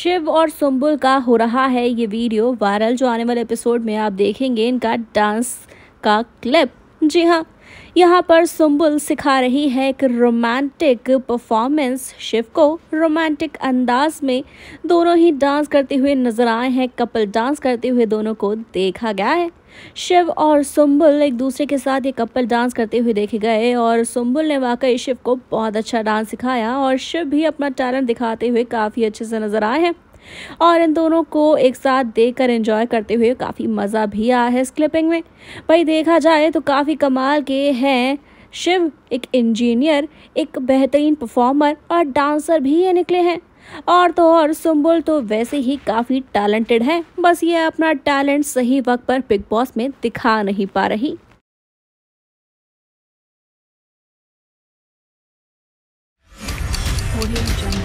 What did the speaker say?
शिव और सुम्बुल का हो रहा है ये वीडियो वायरल जो आने वाले एपिसोड में आप देखेंगे इनका डांस का क्लिप जी हाँ यहाँ पर सुम्बुल सिखा रही है एक रोमांटिक परफॉर्मेंस शिव को रोमांटिक अंदाज में दोनों ही डांस करते हुए नजर आए हैं कपल डांस करते हुए दोनों को देखा गया है शिव और सुम्बुल एक दूसरे के साथ ये कपल डांस करते हुए देखे गए और सुम्बुल ने वाकई शिव को बहुत अच्छा डांस सिखाया और शिव भी अपना टैलेंट दिखाते हुए काफ़ी अच्छे से नजर आए हैं और इन दोनों को एक साथ देख कर एंजॉय करते हुए काफ़ी मज़ा भी आया है इस क्लिपिंग में भाई देखा जाए तो काफ़ी कमाल के हैं शिव एक इंजीनियर एक बेहतरीन परफॉर्मर और डांसर भी ये निकले हैं और तो और सुम्बुल तो वैसे ही काफ़ी टैलेंटेड हैं बस ये अपना टैलेंट सही वक्त पर बिग बॉस में दिखा नहीं पा रही Audio Jungle.